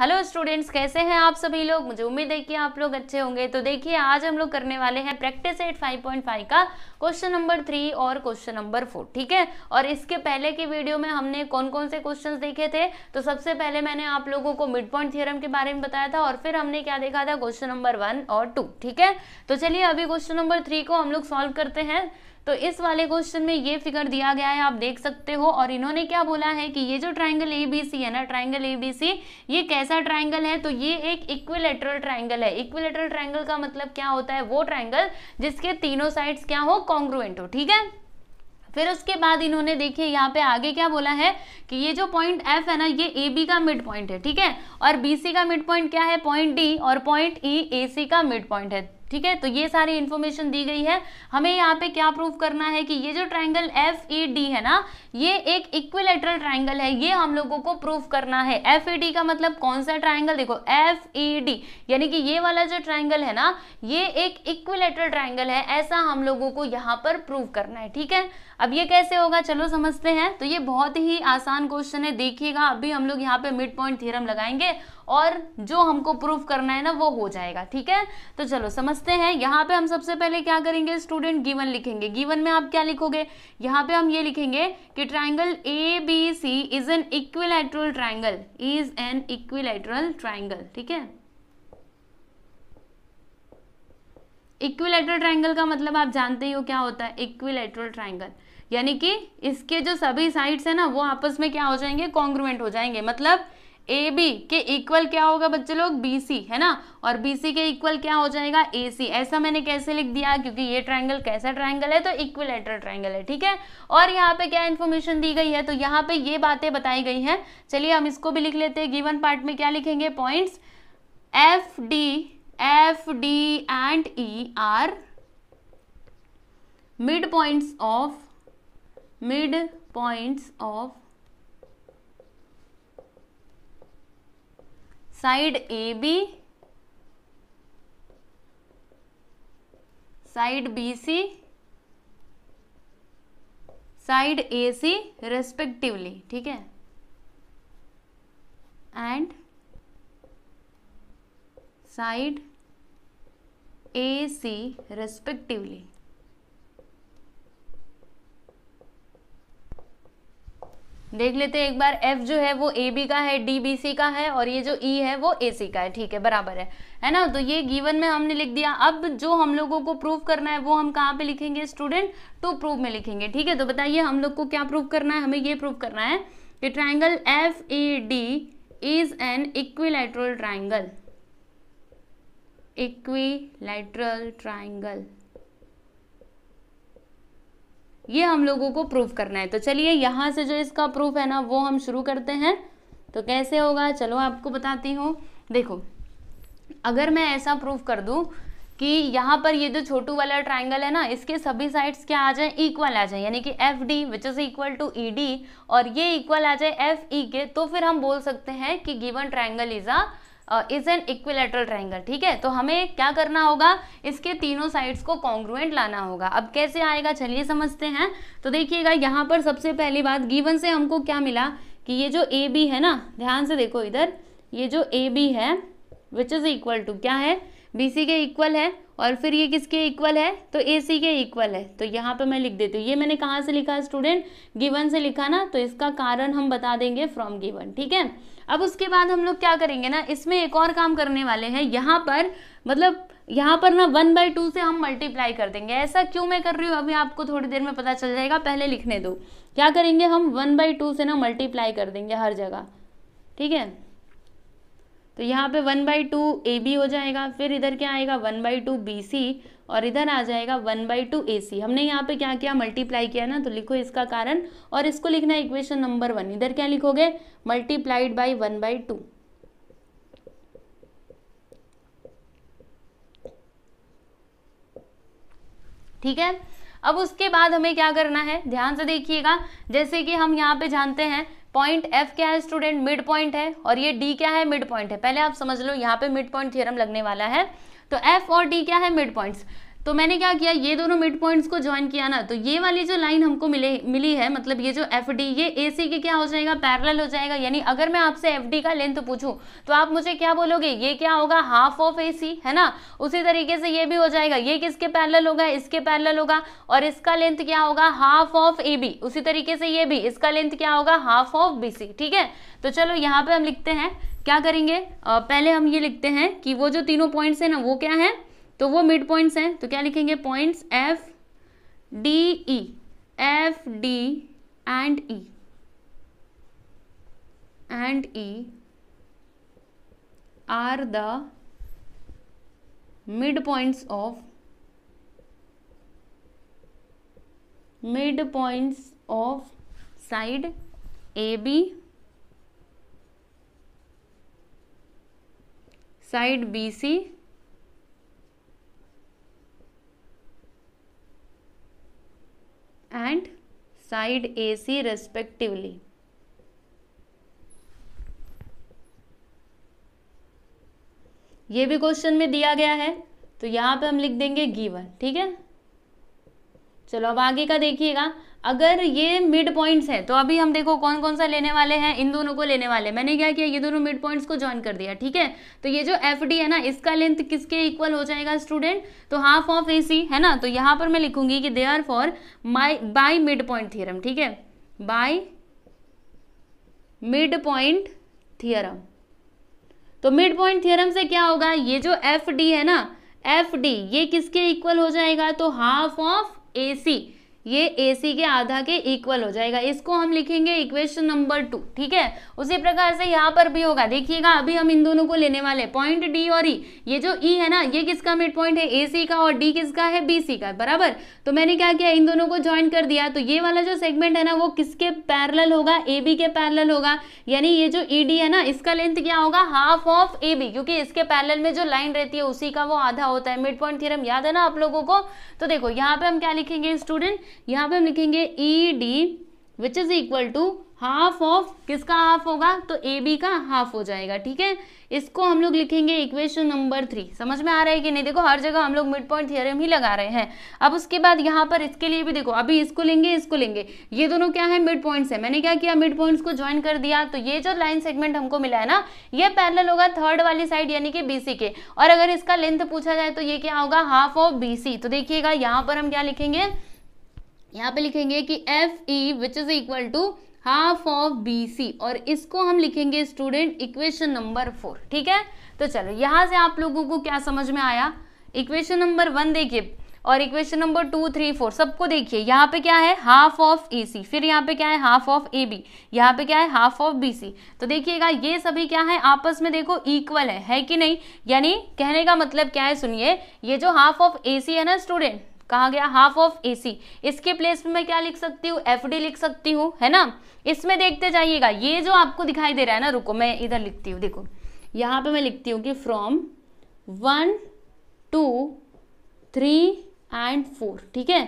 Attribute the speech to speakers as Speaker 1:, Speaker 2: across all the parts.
Speaker 1: Hello students कैसे हैं आप सभी लोग मुझे उम्मीद है कि आप लोग अच्छे होंगे तो देखिए आज हम लोग करने वाले हैं प्रैक्टिस एट 5.5 का क्वेश्चन नंबर थ्री और क्वेश्चन नंबर फोर ठीक है और इसके पहले की वीडियो में हमने कौन कौन से क्वेश्चन देखे थे तो सबसे पहले मैंने आप लोगों को मिड पॉइंट थियरम के बारे में बताया था और फिर हमने क्या देखा था क्वेश्चन नंबर वन और टू ठीक है तो चलिए अभी क्वेश्चन नंबर थ्री को हम लोग सॉल्व करते हैं तो इस वाले क्वेश्चन में ये फिगर दिया गया है आप देख सकते हो और इन्होंने क्या बोला है कि ये जो ट्राइंगल ए बी सी है ना ट्राइंगल ए बी सी ये कैसा ट्राइंगल है तो ये एक इक्विलेटरल ट्राइंगल है इक्विलेटरल ट्राइंगल का मतलब क्या होता है वो ट्राइंगल जिसके तीनों साइड्स क्या हो कॉन्ग्रुएंट हो ठीक है फिर उसके बाद इन्होंने देखिए यहाँ पे आगे क्या बोला है कि ये जो पॉइंट एफ है ना ये ए बी का मिड पॉइंट है ठीक है और बी सी का मिड पॉइंट क्या है पॉइंट डी और पॉइंट ई ए सी का मिड पॉइंट है ठीक है तो ये सारी इंफॉर्मेशन दी गई है हमें यहाँ पे क्या प्रूव करना है कि ये जो ट्राइंगल एफ ई डी है ना ये एक इक्विलेटरल ट्राइंगल है ये हम लोगों को प्रूव करना है एफ ई डी का मतलब कौन सा ट्राइंगल देखो एफ ई डी यानी कि ये वाला जो ट्राइंगल है ना ये एक इक्विलेटरल ट्राइंगल है ऐसा हम लोगों को यहाँ पर प्रूव करना है ठीक है अब ये कैसे होगा चलो समझते हैं तो ये बहुत ही आसान क्वेश्चन है देखिएगा अभी हम लोग यहाँ पे मिड पॉइंट थ्योरम लगाएंगे और जो हमको प्रूफ करना है ना वो हो जाएगा ठीक है तो चलो समझते हैं यहाँ पे हम सबसे पहले क्या करेंगे स्टूडेंट गिवन लिखेंगे गिवन में आप क्या लिखोगे यहाँ पे हम ये लिखेंगे कि triangle A B C is an equilateral triangle is an equilateral triangle ठीक है इक्विलेटरल ट्राइंगल का मतलब आप जानते ही हो क्या होता है इक्विलेटरल ट्राइंगल यानी कि इसके जो सभी साइड्स हैं ना वो आपस में क्या हो जाएंगे कॉन्ग्रुएंट हो जाएंगे मतलब ए बी के इक्वल क्या होगा बच्चे लोग बी सी है ना और बी सी के इक्वल क्या हो जाएगा ए सी ऐसा मैंने कैसे लिख दिया क्योंकि ये ट्राइंगल कैसा ट्राइंगल है तो एटर ट्राइंगल है ठीक है और यहाँ पे क्या इन्फॉर्मेशन दी गई है तो यहाँ पे ये बातें बताई गई हैं चलिए हम इसको भी लिख लेते हैं गिवन पार्ट में क्या लिखेंगे points F D F D and E are mid points of mid points of side A B side B C side A C respectively ठीक है and side A C respectively देख लेते हैं एक बार F जो है वो ए बी का है डी बी सी का है और ये जो ई e है वो ए सी का है ठीक है बराबर है है ना तो ये गिवन में हमने लिख दिया अब जो हम लोगों को प्रूव करना है वो हम कहाँ पे लिखेंगे स्टूडेंट टू प्रूव में लिखेंगे ठीक है तो बताइए हम लोग को क्या प्रूव करना है हमें ये प्रूव करना है कि triangle F A D is an equilateral triangle equilateral triangle ये हम लोगों को प्रूफ करना है तो चलिए यहाँ से जो इसका प्रूफ है ना वो हम शुरू करते हैं तो कैसे होगा चलो आपको बताती हूँ देखो अगर मैं ऐसा प्रूफ कर दूँ कि यहाँ पर ये जो छोटू वाला ट्राइंगल है ना इसके सभी साइड्स क्या आ जाए इक्वल e आ जाए यानी कि F D which is equal to E D और ये इक्वल आ जाए एफ ई के तो फिर हम बोल सकते हैं कि given triangle is a is an equilateral triangle ठीक है तो हमें क्या करना होगा इसके तीनों साइड्स को कॉन्ग्रुएंट लाना होगा अब कैसे आएगा चलिए समझते हैं तो देखिएगा यहाँ पर सबसे पहली बात गीवन से हमको क्या मिला कि ये जो ए बी है ना ध्यान से देखो इधर ये जो ए बी है विच इज़ इक्वल टू क्या है बी सी के इक्वल है और फिर ये किसके इक्वल है तो ए सी के इक्वल है तो यहाँ पे मैं लिख देती हूँ ये मैंने कहाँ से लिखा स्टूडेंट गिवन से लिखा ना तो इसका कारण हम बता देंगे फ्रॉम गिवन ठीक है अब उसके बाद हम लोग क्या करेंगे ना इसमें एक और काम करने वाले हैं यहाँ पर मतलब यहाँ पर ना वन बाई टू से हम मल्टीप्लाई कर देंगे ऐसा क्यों मैं कर रही हूँ अभी आपको थोड़ी देर में पता चल जाएगा पहले लिखने दो क्या करेंगे हम वन बाई टू से ना मल्टीप्लाई कर देंगे हर जगह ठीक है तो यहाँ पे one by two A B हो जाएगा फिर इधर क्या आएगा one by two B C और इधर आ जाएगा one by two A C हमने यहाँ पे क्या किया मल्टीप्लाई किया ना तो लिखो इसका कारण और इसको लिखना है इक्वेशन नंबर वन इधर क्या लिखोगे multiplied by one by two ठीक है अब उसके बाद हमें क्या करना है ध्यान से देखिएगा जैसे कि हम यहाँ पे जानते हैं पॉइंट एफ क्या है स्टूडेंट मिड पॉइंट है और ये डी क्या है मिड पॉइंट है पहले आप समझ लो यहाँ पे मिड पॉइंट थियरम लगने वाला है तो एफ और डी क्या है मिड पॉइंट्स तो मैंने क्या किया ये दोनों मिड पॉइंट्स को ज्वाइन किया ना तो ये वाली जो लाइन हमको मिले मिली है मतलब ये जो एफ डी ये ए सी के क्या हो जाएगा पैरल हो जाएगा यानी अगर मैं आपसे एफ डी का लेंथ पूछूं तो आप मुझे क्या बोलोगे ये क्या होगा हाफ ऑफ ए सी है ना उसी तरीके से ये भी हो जाएगा ये किसके पैरल होगा इसके पैरल होगा और इसका लेंथ क्या होगा हाफ ऑफ ए बी उसी तरीके से ये भी इसका लेंथ क्या होगा हाफ ऑफ बी सी ठीक है तो चलो यहाँ पे हम लिखते हैं क्या करेंगे पहले हम ये लिखते हैं कि वो जो तीनों पॉइंट्स है ना वो क्या है तो वो मिड पॉइंट्स हैं तो क्या लिखेंगे points F D E F D and E and E are the mid points of mid points of side A B side B C and side AC respectively. ये भी क्वेश्चन में दिया गया है तो यहां पे हम लिख देंगे गीवन ठीक है चलो अब आगे का देखिएगा अगर ये मिड पॉइंट्स है तो अभी हम देखो कौन कौन सा लेने वाले हैं इन दोनों को लेने वाले मैंने क्या किया ये दोनों मिड पॉइंट्स को ज्वाइन कर दिया ठीक है तो ये जो एफ डी है ना इसका लेंथ किसके इक्वल हो जाएगा स्टूडेंट तो हाफ ऑफ ए सी है ना तो यहाँ पर मैं लिखूंगी कि they are for my by mid point theorem ठीक है बाई मिड पॉइंट थियरम तो मिड पॉइंट थियरम से क्या होगा ये जो एफ डी है ना एफ डी ये किसके इक्वल हो जाएगा तो half of Y eh, sí, ये ए सी के आधा के इक्वल हो जाएगा इसको हम लिखेंगे इक्वेशन नंबर टू ठीक है उसी प्रकार से यहाँ पर भी होगा देखिएगा अभी हम इन दोनों को लेने वाले पॉइंट डी और ई e. ये जो ई e है ना ये किसका मिड पॉइंट है ए सी का और डी किसका है बी सी का बराबर तो मैंने क्या किया इन दोनों को ज्वाइन कर दिया तो ये वाला जो सेगमेंट है ना वो किसके पैरल होगा ए बी के पैरल होगा यानी ये जो ई e डी है ना इसका लेंथ क्या होगा हाफ ऑफ ए बी क्योंकि इसके पैरल में जो लाइन रहती है उसी का वो आधा होता है मिड पॉइंट थियरम याद है ना आप लोगों को तो देखो यहाँ पे हम क्या लिखेंगे स्टूडेंट यहाँ पे हम लिखेंगे E D which is equal to half of किसका हाफ होगा तो ए बी का हाफ हो जाएगा ठीक है इसको हम लोग लिखेंगे इक्वेशन नंबर थ्री समझ में आ रहा है कि नहीं देखो हर जगह हम लोग मिड पॉइंट थियरम ही लगा रहे हैं अब उसके बाद यहाँ पर इसके लिए भी देखो अभी इसको लेंगे इसको लेंगे ये दोनों क्या है मिड पॉइंट्स है मैंने क्या किया मिड पॉइंट्स को ज्वाइन कर दिया तो ये जो लाइन सेगमेंट हमको मिला है ना ये पैरल होगा थर्ड वाली साइड यानी कि बी के और अगर इसका लेंथ पूछा जाए तो ये क्या होगा हाफ ऑफ बी तो देखिएगा यहाँ पर हम क्या लिखेंगे यहाँ पे लिखेंगे कि F E which is equal to half of B C और इसको हम लिखेंगे स्टूडेंट इक्वेशन नंबर फोर ठीक है तो चलो यहाँ से आप लोगों को क्या समझ में आया इक्वेशन नंबर वन देखिए और equation number two three four सबको देखिए यहाँ पे क्या है हाफ ऑफ ए सी फिर यहाँ पे क्या है हाफ ऑफ ए बी यहाँ पे क्या है हाफ ऑफ बी सी तो देखिएगा ये सभी क्या है आपस में देखो इक्वल है है कि नहीं यानी कहने का मतलब क्या है सुनिए ये जो हाफ ऑफ ए सी है ना स्टूडेंट कहा गया हाफ ऑफ सी इसके प्लेस में मैं क्या लिख सकती हूँ एफ लिख सकती हूँ है ना इसमें देखते जाइएगा ये जो आपको दिखाई दे रहा है ना रुको मैं इधर लिखती हूँ देखो यहाँ पे मैं लिखती हूँ कि from one two three and four ठीक है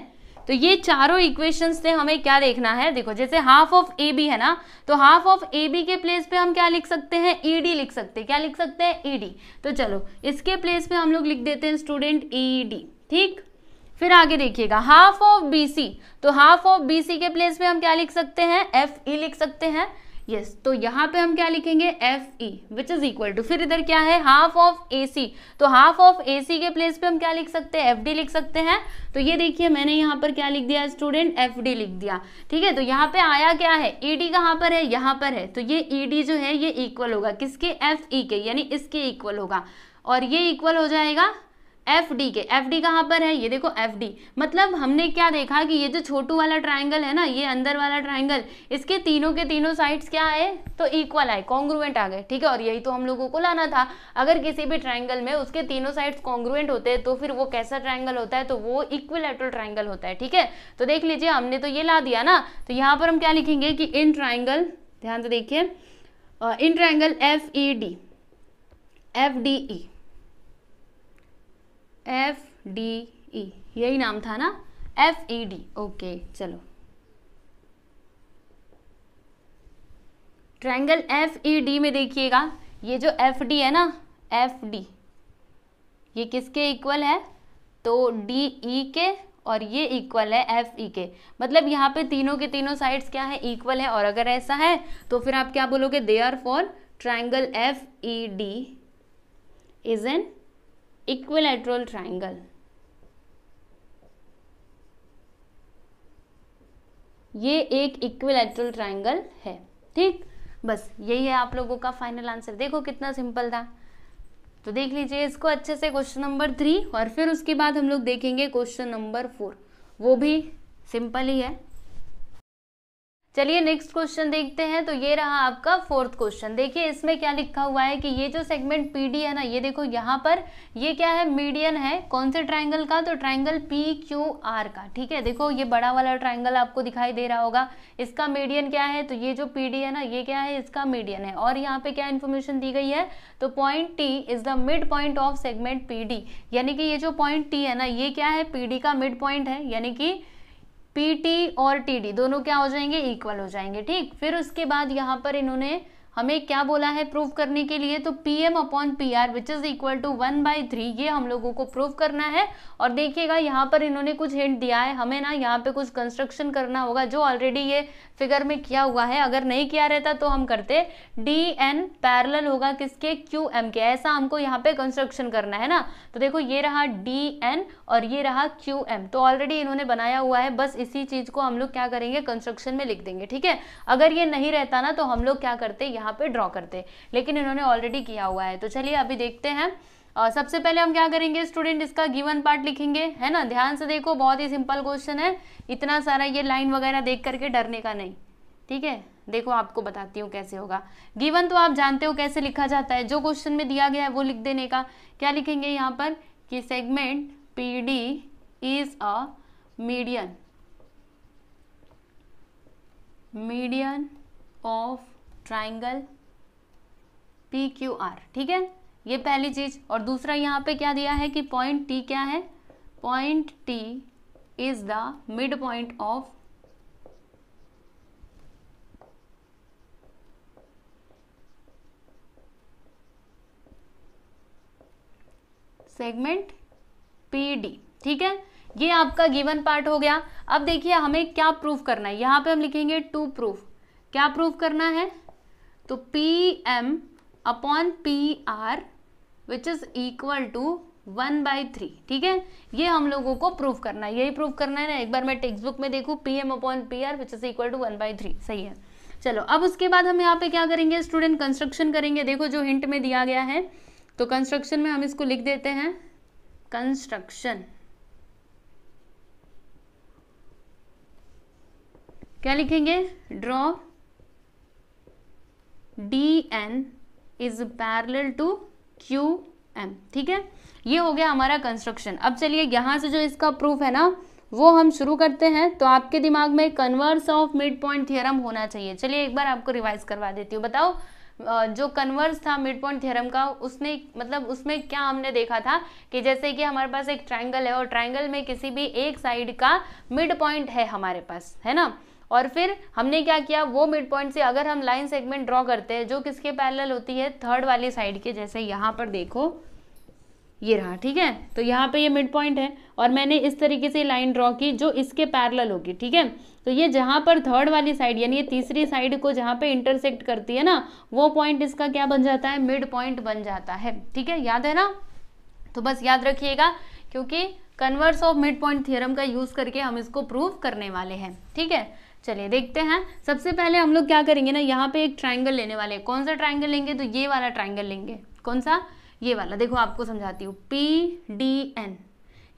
Speaker 1: तो ये चारों इक्वेशंस से हमें क्या देखना है देखो जैसे हाफ ऑफ ए बी है ना तो हाफ ऑफ ए बी के प्लेस पे हम क्या लिख सकते हैं ई e डी लिख सकते हैं क्या लिख सकते हैं ई e डी तो चलो इसके प्लेस पे हम लोग लिख देते हैं स्टूडेंट ई डी ठीक फिर आगे देखिएगा हाफ ऑफ सी तो हाफ ऑफ बीसी के प्लेस में हम क्या लिख सकते हैं एफ ई e लिख सकते हैं यस yes, तो यहाँ पे हम क्या लिखेंगे F E which is equal to फिर इधर क्या है हाफ ऑफ ए सी तो हाफ ऑफ ए सी के प्लेस पे हम क्या लिख सकते हैं एफ डी लिख सकते हैं तो ये देखिए मैंने यहाँ पर क्या लिख दिया स्टूडेंट एफ डी लिख दिया ठीक है तो यहाँ पे आया क्या है ई e डी कहाँ पर है यहाँ पर है तो ये ई e डी जो है ये इक्वल होगा किसके एफ ई के यानी इसके इक्वल होगा और ये इक्वल हो जाएगा एफ डी के एफ डी कहाँ पर है ये देखो एफ डी मतलब हमने क्या देखा कि ये जो छोटू वाला ट्राइंगल है ना ये अंदर वाला ट्राइंगल इसके तीनों के तीनों साइड्स क्या आए तो इक्वल आए कॉन्ग्रुएंट आ गए ठीक है और यही तो हम लोगों को लाना था अगर किसी भी ट्राइंगल में उसके तीनों साइड्स कॉन्ग्रुएंट होते हैं तो फिर वो कैसा ट्राइंगल होता है तो वो इक्विलेटरल ट्राइंगल होता है ठीक है तो देख लीजिए हमने तो ये ला दिया ना तो यहाँ पर हम क्या लिखेंगे कि इन ट्राइंगल ध्यान से देखिए in triangle F E D F D E F D E यही नाम था ना एफ ई डी ओके चलो ट्रायंगल एफ ई डी में देखिएगा ये जो एफ डी है ना एफ डी ये किसके इक्वल है तो डी ई e के और ये इक्वल है एफ ई e के मतलब यहाँ पे तीनों के तीनों साइड्स क्या है इक्वल है और अगर ऐसा है तो फिर आप क्या बोलोगे they are for triangle F E D is an equilateral triangle ये एक इक्विलेट्रल ट्राइंगल है ठीक बस यही है आप लोगों का फाइनल आंसर देखो कितना सिंपल था तो देख लीजिए इसको अच्छे से क्वेश्चन नंबर थ्री और फिर उसके बाद हम लोग देखेंगे क्वेश्चन नंबर फोर वो भी सिंपल ही है चलिए नेक्स्ट क्वेश्चन देखते हैं तो ये रहा आपका फोर्थ क्वेश्चन देखिए इसमें क्या लिखा हुआ है कि ये जो सेगमेंट पी डी है ना ये देखो यहाँ पर ये क्या है मीडियन है कौन से ट्रायंगल का तो ट्रायंगल पी क्यू आर का ठीक है देखो ये बड़ा वाला ट्रायंगल आपको दिखाई दे रहा होगा इसका मीडियन क्या है तो ये जो पी डी है ना ये क्या है इसका मीडियन है और यहाँ पे क्या इन्फॉर्मेशन दी गई है तो point T is the mid point of segment P D यानी कि ये जो पॉइंट टी है ना ये क्या है पी डी का मिड पॉइंट है यानी कि पीटी और टीडी दोनों क्या हो जाएंगे इक्वल हो जाएंगे ठीक फिर उसके बाद यहाँ पर इन्होंने हमें क्या बोला है प्रूफ करने के लिए तो P M upon P R which is equal to one by three ये हम लोगों को प्रूफ करना है और देखिएगा यहाँ पर इन्होंने कुछ हिंट दिया है हमें ना यहाँ पे कुछ कंस्ट्रक्शन करना होगा जो ऑलरेडी ये फिगर में किया हुआ है अगर नहीं किया रहता तो हम करते डी एन पैरल होगा किसके क्यू एम के ऐसा हमको यहाँ पे कंस्ट्रक्शन करना है ना तो देखो ये रहा डी एन और ये रहा क्यू एम तो ऑलरेडी इन्होंने बनाया हुआ है बस इसी चीज को हम लोग क्या करेंगे कंस्ट्रक्शन में लिख देंगे ठीक है अगर ये नहीं रहता ना तो हम लोग क्या करते यहाँ पे ड्रॉ करते लेकिन इन्होंने ऑलरेडी किया हुआ है तो चलिए अभी देखते हैं आ, सबसे पहले हम क्या करेंगे स्टूडेंट इसका गिवन पार्ट लिखेंगे है ना ध्यान से देखो बहुत ही सिंपल क्वेश्चन है इतना सारा ये लाइन वगैरह देख करके डरने का नहीं ठीक है देखो आपको बताती हूँ कैसे होगा गिवन तो आप जानते हो कैसे लिखा जाता है जो क्वेश्चन में दिया गया है वो लिख देने का क्या लिखेंगे यहाँ पर कि segment P D is a median median of triangle P Q R ठीक है ये पहली चीज और दूसरा यहाँ पे क्या दिया है कि पॉइंट टी क्या है point T is the mid point of segment P D ठीक है ये आपका गिवन पार्ट हो गया अब देखिए हमें क्या प्रूफ करना है यहां पे हम लिखेंगे टू प्रूफ क्या प्रूफ करना है तो P M upon P R which is equal to one by three ठीक है ये हम लोगों को प्रूव करना है यही प्रूव करना है ना एक बार मैं टेक्स्ट बुक में देखू P M upon P R which is equal to one by three सही है चलो अब उसके बाद हम यहाँ पे क्या करेंगे स्टूडेंट कंस्ट्रक्शन करेंगे देखो जो हिंट में दिया गया है तो कंस्ट्रक्शन में हम इसको लिख देते हैं कंस्ट्रक्शन क्या लिखेंगे draw D N is parallel to Q M ठीक है ये हो गया हमारा कंस्ट्रक्शन अब चलिए यहाँ से जो इसका प्रूफ है ना वो हम शुरू करते हैं तो आपके दिमाग में converse of mid point theorem होना चाहिए चलिए एक बार आपको रिवाइज करवा देती हूँ बताओ जो कन्वर्स था मिड पॉइंट थियरम का उसने मतलब उसमें क्या हमने देखा था कि जैसे कि हमारे पास एक ट्रायंगल है और ट्रायंगल में किसी भी एक साइड का मिड पॉइंट है हमारे पास है ना और फिर हमने क्या किया वो मिड पॉइंट से अगर हम लाइन सेगमेंट ड्रॉ करते हैं जो किसके पैरेलल होती है थर्ड वाली साइड के जैसे यहाँ पर देखो ये रहा ठीक है तो यहाँ पे ये मिड पॉइंट है और मैंने इस तरीके से लाइन ड्रॉ की जो इसके पैरेलल होगी ठीक है तो ये जहाँ पर थर्ड वाली साइड यानी ये तीसरी साइड को जहाँ पे इंटरसेक्ट करती है ना वो पॉइंट इसका क्या बन जाता है मिड पॉइंट बन जाता है ठीक है याद है ना तो बस याद रखिएगा क्योंकि converse of mid point theorem का यूज़ करके हम इसको प्रूव करने वाले हैं ठीक है चलिए देखते हैं सबसे पहले हम लोग क्या करेंगे ना यहाँ पे एक ट्राइंगल लेने वाले हैं कौन सा ट्राइंगल लेंगे तो ये वाला ट्राइंगल लेंगे कौन सा ये वाला देखो आपको समझाती हूँ पी डी एन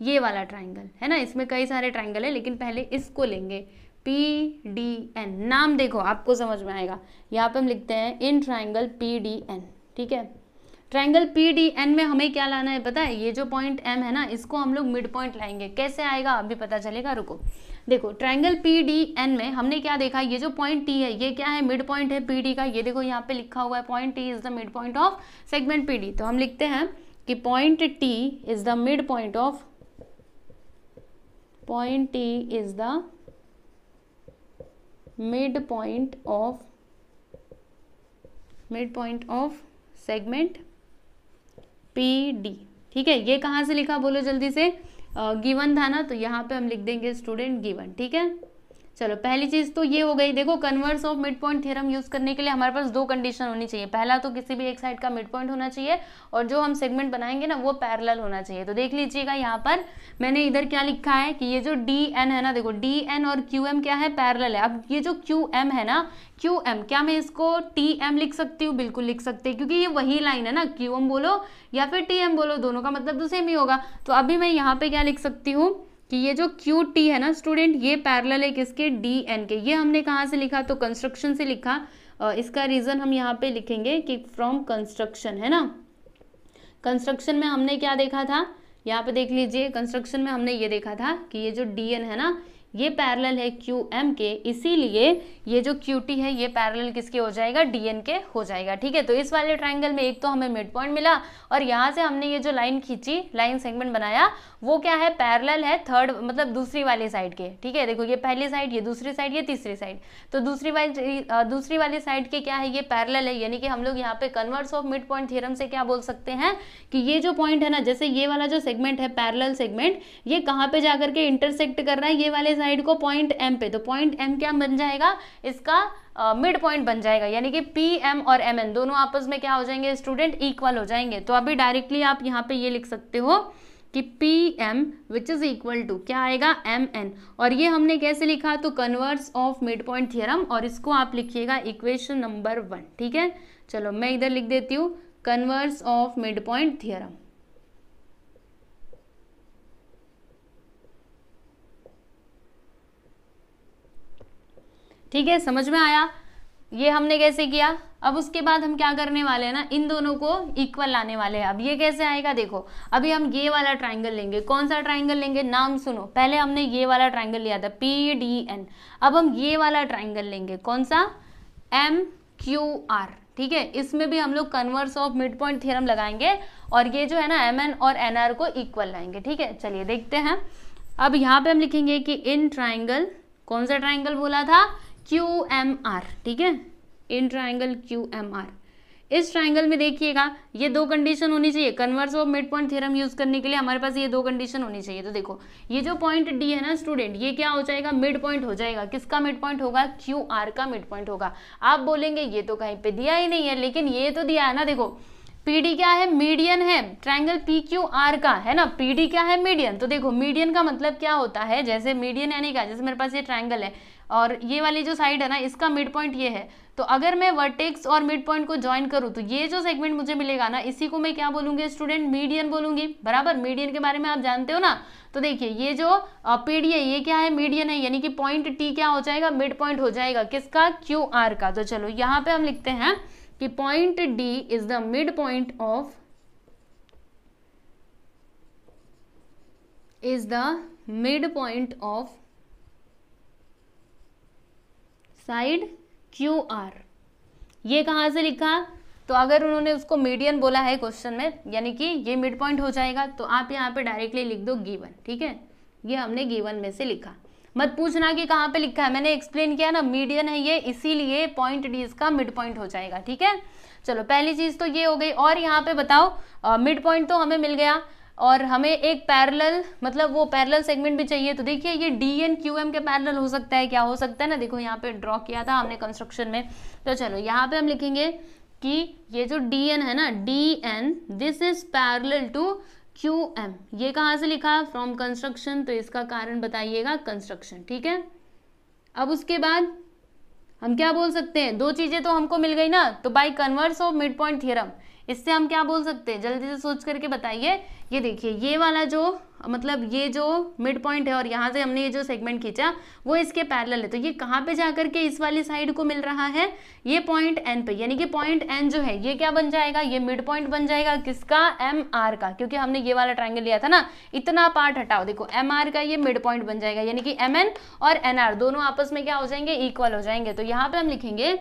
Speaker 1: ये वाला ट्राइंगल है ना इसमें कई सारे ट्राइंगल है लेकिन पहले इसको लेंगे पी डी एन नाम देखो आपको समझ में आएगा यहाँ पे हम लिखते हैं in triangle P D N ठीक है ट्रायंगल पी डी एन में हमें क्या लाना है पता है ये जो पॉइंट एम है ना इसको हम लोग मिड पॉइंट लाएंगे कैसे आएगा अभी पता चलेगा रुको देखो ट्रायंगल पी डी एन में हमने क्या देखा ये जो पॉइंट टी है ये क्या है मिड पॉइंट है पी का ये देखो यहाँ पे लिखा हुआ है point T is the mid point of segment P D तो हम लिखते हैं कि point T is the mid point of point T is the mid point of mid point of segment P D ठीक है ये कहाँ से लिखा बोलो जल्दी से गिवन था ना तो यहाँ पे हम लिख देंगे स्टूडेंट गिवन ठीक है चलो पहली चीज़ तो ये हो गई देखो converse of mid point theorem use करने के लिए हमारे पास दो कंडीशन होनी चाहिए पहला तो किसी भी एक साइड का मिड पॉइंट होना चाहिए और जो हम सेगमेंट बनाएंगे ना वो पैरेलल होना चाहिए तो देख लीजिएगा यहाँ पर मैंने इधर क्या लिखा है कि ये जो डी एन है ना देखो डी एन और क्यू एम क्या है पैरल है अब ये जो क्यू एम है ना क्यू एम क्या मैं इसको टी एम लिख सकती हूँ बिल्कुल लिख सकते हैं क्योंकि ये वही लाइन है ना क्यू एम बोलो या फिर टी एम बोलो दोनों का मतलब तो सेम ही होगा तो अभी मैं यहाँ पे क्या लिख सकती हूँ कि ये जो क्यू टी है ना स्टूडेंट ये पैरल है किसके डी एन के ये हमने कहाँ से लिखा तो कंस्ट्रक्शन से लिखा इसका रीज़न हम यहाँ पे लिखेंगे कि फ्रॉम कंस्ट्रक्शन है ना कंस्ट्रक्शन में हमने क्या देखा था यहाँ पे देख लीजिए कंस्ट्रक्शन में हमने ये देखा था कि ये जो डी एन है ना ये पैरेलल है क्यू एम के इसीलिए ये जो क्यू टी है ये पैरेलल किसके हो जाएगा डी एन के हो जाएगा ठीक है तो इस वाले ट्राइंगल में एक तो हमें मिड पॉइंट मिला और यहाँ से हमने ये जो लाइन खींची लाइन सेगमेंट बनाया वो क्या है पैरेलल है थर्ड मतलब दूसरी वाली साइड के ठीक है देखो ये पहली साइड ये दूसरी साइड ये तीसरी साइड तो दूसरी वाली दूसरी वाली साइड के क्या है ये पैरेलल है यानी कि हम लोग यहाँ पे converse of mid point theorem से क्या बोल सकते हैं कि ये जो पॉइंट है ना जैसे ये वाला जो सेगमेंट है पैरेलल सेगमेंट ये कहाँ पे जाकर के इंटरसेक्ट कर रहा है ये वाले साइड को पॉइंट एम पे तो पॉइंट एम क्या बन जाएगा इसका मिड uh, पॉइंट बन जाएगा यानी कि पी एम और एम एन दोनों आपस में क्या हो जाएंगे स्टूडेंट इक्वल हो जाएंगे तो अभी डायरेक्टली आप यहाँ पे ये लिख सकते हो कि P M which is equal to क्या आएगा एम एन और ये हमने कैसे लिखा तो converse of mid point theorem और इसको आप लिखिएगा इक्वेशन नंबर वन ठीक है चलो मैं इधर लिख देती हूँ converse of mid point theorem ठीक है समझ में आया ये हमने कैसे किया अब उसके बाद हम क्या करने वाले हैं ना इन दोनों को इक्वल लाने वाले हैं अब ये कैसे आएगा देखो अभी हम ये वाला ट्राइंगल लेंगे कौन सा ट्राइंगल लेंगे नाम सुनो पहले हमने ये वाला ट्राइंगल लिया था पी डी एन अब हम ये वाला ट्राइंगल लेंगे कौन सा एम क्यू आर ठीक है इसमें भी हम लोग converse of mid point theorem लगाएंगे और ये जो है ना एम एन और एन आर को इक्वल लाएंगे ठीक है चलिए देखते हैं अब यहाँ पे हम लिखेंगे कि इन ट्राइंगल कौन सा ट्राइंगल बोला था क्यू एम आर ठीक है in triangle Q M R इस ट्राइंगल में देखिएगा ये दो कंडीशन होनी चाहिए converse of mid point theorem use करने के लिए हमारे पास ये दो कंडीशन होनी चाहिए तो देखो ये जो पॉइंट डी है ना स्टूडेंट ये क्या हो जाएगा मिड पॉइंट हो जाएगा किसका मिड पॉइंट होगा क्यू आर का मिड पॉइंट होगा आप बोलेंगे ये तो कहीं पे दिया ही नहीं है लेकिन ये तो दिया है ना देखो पीडी क्या है मीडियन है ट्राइंगल पी क्यू आर का है ना पीडी क्या है मीडियन तो देखो मीडियन का मतलब क्या होता है जैसे मीडियन यानी क्या जैसे मेरे पास ये ट्राइंगल है और ये वाली जो साइड है ना इसका मिड पॉइंट ये है तो अगर मैं वर्टेक्स और मिड पॉइंट को ज्वाइन करूँ तो ये जो सेगमेंट मुझे मिलेगा ना इसी को मैं क्या बोलूँगी स्टूडेंट मीडियन बोलूँगी बराबर मीडियन के बारे में आप जानते हो ना तो देखिए ये जो पीडी है ये क्या है मीडियन है यानी कि पॉइंट टी क्या हो जाएगा मिड पॉइंट हो जाएगा किसका क्यू आर का तो चलो यहाँ पे हम लिखते हैं कि point D is the mid point of is the mid point of side Q R ये कहाँ से लिखा तो अगर उन्होंने उसको मीडियन बोला है क्वेश्चन में यानी कि ये मिड पॉइंट हो जाएगा तो आप यहाँ पे डायरेक्टली लिख दो गीवन ठीक है ये हमने गीवन में से लिखा मत पूछना कि कहाँ पे लिखा है मैंने एक्सप्लेन किया ना मीडियन है ये इसीलिए पॉइंट डी इसका मिड पॉइंट हो जाएगा ठीक है चलो पहली चीज तो ये हो गई और यहाँ पे बताओ मिड पॉइंट तो हमें मिल गया और हमें एक पैरेलल मतलब वो पैरेलल सेगमेंट भी चाहिए तो देखिए ये डी एन क्यू एम के पैरेलल हो सकता है क्या हो सकता है ना देखो यहाँ पे ड्रॉ किया था हमने कंस्ट्रक्शन में तो चलो यहाँ पे हम लिखेंगे कि ये जो डी एन है ना D N this is parallel to Q M ये कहाँ से लिखा फ्रॉम कंस्ट्रक्शन तो इसका कारण बताइएगा कंस्ट्रक्शन ठीक है अब उसके बाद हम क्या बोल सकते हैं दो चीज़ें तो हमको मिल गई ना तो by converse of mid point theorem इससे हम क्या बोल सकते हैं जल्दी से सोच करके बताइए ये देखिए ये वाला जो मतलब ये जो मिड पॉइंट है और यहाँ से हमने ये जो सेगमेंट खींचा वो इसके पैरेलल है तो ये कहाँ पे जा करके इस वाली साइड को मिल रहा है ये पॉइंट एन पे यानी कि पॉइंट एन जो है ये क्या बन जाएगा ये मिड पॉइंट बन जाएगा किसका एम आर का क्योंकि हमने ये वाला ट्राइंगल लिया था ना इतना पार्ट हटाओ देखो एम आर का ये मिड पॉइंट बन जाएगा यानी कि एम एन और एन आर दोनों आपस में क्या हो जाएंगे इक्वल हो जाएंगे तो यहाँ पे हम लिखेंगे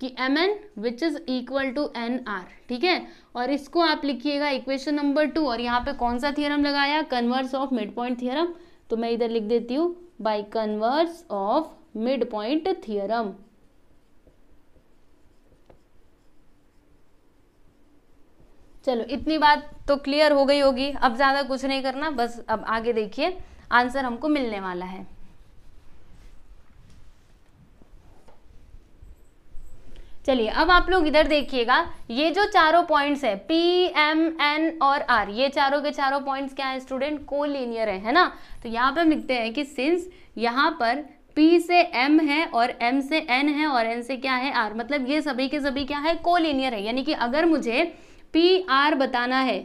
Speaker 1: कि M N which is equal to N R ठीक है और इसको आप लिखिएगा इक्वेशन नंबर टू और यहाँ पे कौन सा थियरम लगाया converse of mid point theorem तो मैं इधर लिख देती हूँ by converse of mid point theorem चलो इतनी बात तो क्लियर हो गई होगी अब ज़्यादा कुछ नहीं करना बस अब आगे देखिए आंसर हमको मिलने वाला है चलिए अब आप लोग इधर देखिएगा ये जो चारों पॉइंट्स है पी एम एन और आर ये चारों के चारों पॉइंट्स क्या है स्टूडेंट को है है ना तो यहाँ पर हम लिखते हैं कि सिंस यहाँ पर P से M है और M से N है और N से क्या है R मतलब ये सभी के सभी क्या है को है यानी कि अगर मुझे पी आर बताना है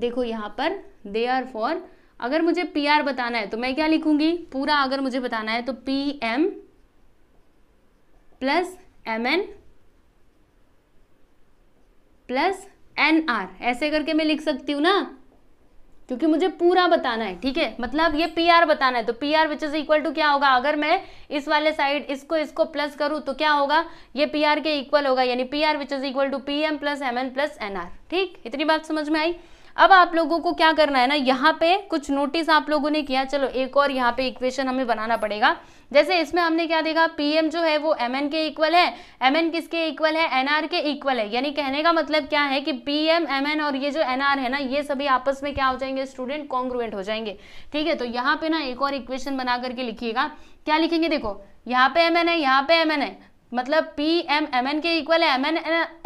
Speaker 1: देखो यहाँ पर दे आर फॉर अगर मुझे पी आर बताना है तो मैं क्या लिखूंगी पूरा अगर मुझे बताना है तो P M plus M N plus N R ऐसे करके मैं लिख सकती हूँ ना क्योंकि मुझे पूरा बताना है ठीक है मतलब ये पी आर बताना है तो P R which is equal to क्या होगा अगर मैं इस वाले साइड इसको इसको प्लस करूँ तो क्या होगा ये पी आर के इक्वल होगा यानी P R which is equal to P M plus M N plus N R ठीक इतनी बात समझ में आई अब आप लोगों को क्या करना है ना यहाँ पे कुछ नोटिस आप लोगों ने किया चलो एक और यहाँ पे इक्वेशन हमें बनाना पड़ेगा जैसे इसमें हमने क्या देखा पीएम जो है वो एमएन के इक्वल है एमएन किसके इक्वल है एनआर के इक्वल है यानी कहने का मतलब क्या है कि पीएम एमएन और ये जो एनआर है ना ये सभी आपस में क्या हो जाएंगे स्टूडेंट कॉन्ग्रुएंट हो जाएंगे ठीक है तो यहाँ पे ना एक और इक्वेशन बना करके लिखिएगा क्या लिखेंगे देखो यहाँ पे एम एन है यहाँ पे एम एन है मतलब पी एम एम एन के इक्वल है एम एन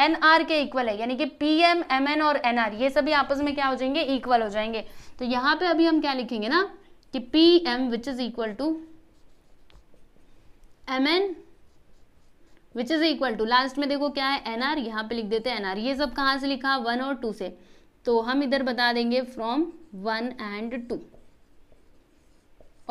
Speaker 1: एन आर के इक्वल है यानी कि पी एम एम एन और एन आर ये सभी आपस में क्या हो जाएंगे इक्वल हो जाएंगे तो यहाँ पे अभी हम क्या लिखेंगे ना कि P M which is equal to M N which is equal to last में देखो क्या है एन आर यहाँ पे लिख देते हैं एन आर ये सब कहाँ से लिखा वन और टू से तो हम इधर बता देंगे फ्रॉम वन एंड टू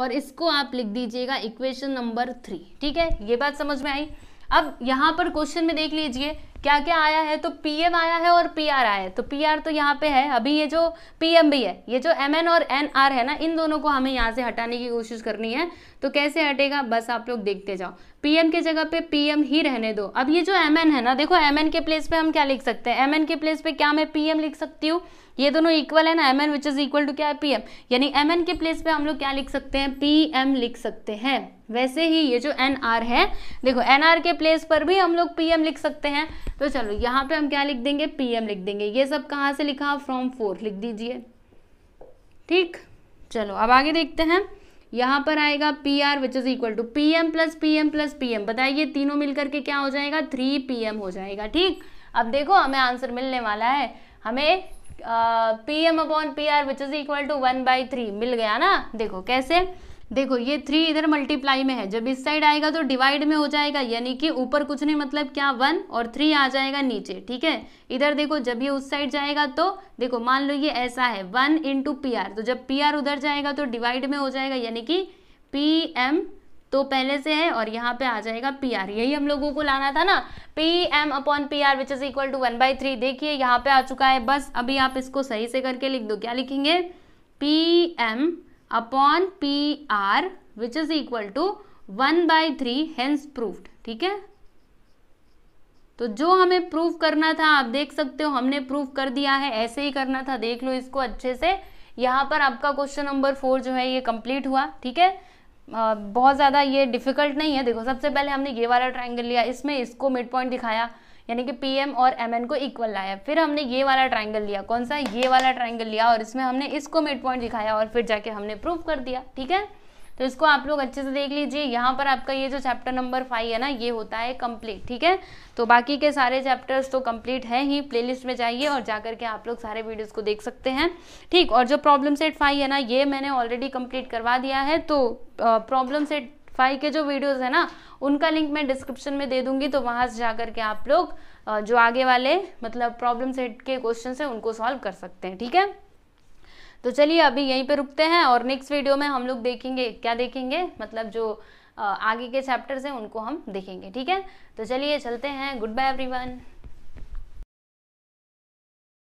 Speaker 1: और इसको आप लिख दीजिएगा इक्वेशन नंबर थ्री ठीक है ये बात समझ में आई अब यहाँ पर क्वेश्चन में देख लीजिए क्या क्या आया है तो पीएम आया है और पीआर आया है तो पीआर तो यहाँ पे है अभी ये जो पीएम भी है ये जो एमएन और एनआर है ना इन दोनों को हमें यहाँ से हटाने की कोशिश करनी है तो कैसे हटेगा बस आप लोग देखते जाओ पीएम के जगह पे पीएम ही रहने दो अब ये जो एम है ना देखो एम के प्लेस पे हम क्या लिख सकते हैं एम के प्लेस पे क्या मैं पीएम लिख सकती हूँ ये दोनों इक्वल है ना M N which is equal to क्या है पीएम यानी एम के प्लेस पे हम लोग क्या लिख सकते हैं पीएम लिख सकते हैं वैसे ही ये जो एन आर है देखो एन आर के प्लेस पर भी हम लोग पीएम लिख सकते हैं तो चलो यहाँ पे हम क्या लिख देंगे पीएम लिख देंगे ये सब कहाँ से लिखा फ्रॉम फोर लिख दीजिए ठीक चलो अब आगे देखते हैं यहां पर आएगा P R which is equal to P M plus P M plus P M बताइए तीनों मिलकर के क्या हो जाएगा थ्री पी एम हो जाएगा ठीक अब देखो हमें आंसर मिलने वाला है हमें P M upon P R which is equal to one by three मिल गया ना देखो कैसे देखो ये थ्री इधर मल्टीप्लाई में है जब इस साइड आएगा तो डिवाइड में हो जाएगा यानी कि ऊपर कुछ नहीं मतलब क्या वन और थ्री आ जाएगा नीचे ठीक है इधर देखो जब ये उस साइड जाएगा तो देखो मान लो ये ऐसा है वन इंटू पी आर तो जब पी आर उधर जाएगा तो डिवाइड में हो जाएगा यानी कि पी एम तो पहले से है और यहाँ पे आ जाएगा पी आर यही हम लोगों को लाना था ना P M upon P R which is equal to one by three देखिए यहाँ पे आ चुका है बस अभी आप इसको सही से करके लिख दो क्या लिखेंगे P M upon P R which is equal to one by three hence proofed ठीक है तो जो हमें प्रूफ करना था आप देख सकते हो हमने प्रूफ कर दिया है ऐसे ही करना था देख लो इसको अच्छे से यहां पर आपका क्वेश्चन नंबर फोर जो है ये कंप्लीट हुआ ठीक है बहुत ज़्यादा ये डिफिकल्ट नहीं है देखो सबसे पहले हमने ये वाला ट्राइंगल लिया इसमें इसको मिड पॉइंट दिखाया यानी कि एम और एन को इक्वल लाया फिर हमने ये वाला ट्राइंगल लिया कौन सा ये वाला ट्राइंगल लिया और इसमें हमने इसको मिड पॉइंट दिखाया और फिर जाके हमने प्रूव कर दिया ठीक है तो इसको आप लोग अच्छे से देख लीजिए यहाँ पर आपका ये जो चैप्टर नंबर फाइव है ना ये होता है कंप्लीट ठीक है तो बाकी के सारे चैप्टर्स तो कंप्लीट हैं ही प्लेलिस्ट में जाइए और जा करके आप लोग सारे वीडियोस को देख सकते हैं ठीक और जो प्रॉब्लम सेट फाइव है ना ये मैंने ऑलरेडी कंप्लीट करवा दिया है तो प्रॉब्लम सेट एफआई के जो वीडियोस है ना उनका लिंक मैं डिस्क्रिप्शन में दे दूंगी तो वहां से जाकर के आप लोग जो आगे वाले मतलब प्रॉब्लम सेट के क्वेश्चन है उनको सॉल्व कर सकते हैं ठीक है तो चलिए अभी यहीं पर रुकते हैं और नेक्स्ट वीडियो में हम लोग देखेंगे क्या देखेंगे मतलब जो आगे के चैप्टर्स हैं उनको हम देखेंगे ठीक है तो चलिए चलते हैं गुड बाय एवरीवन